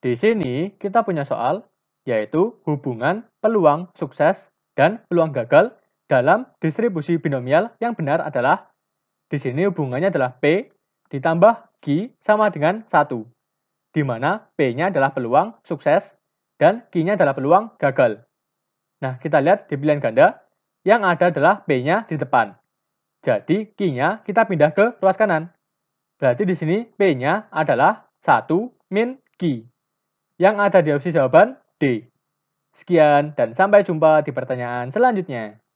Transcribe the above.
Di sini kita punya soal, yaitu hubungan peluang sukses dan peluang gagal dalam distribusi binomial yang benar adalah, di sini hubungannya adalah P ditambah G sama dengan 1, di mana P-nya adalah peluang sukses dan g nya adalah peluang gagal. Nah, kita lihat di pilihan ganda, yang ada adalah P-nya di depan. Jadi, g nya kita pindah ke ruas kanan. Berarti di sini P-nya adalah 1 min G yang ada di opsi jawaban D. Sekian dan sampai jumpa di pertanyaan selanjutnya.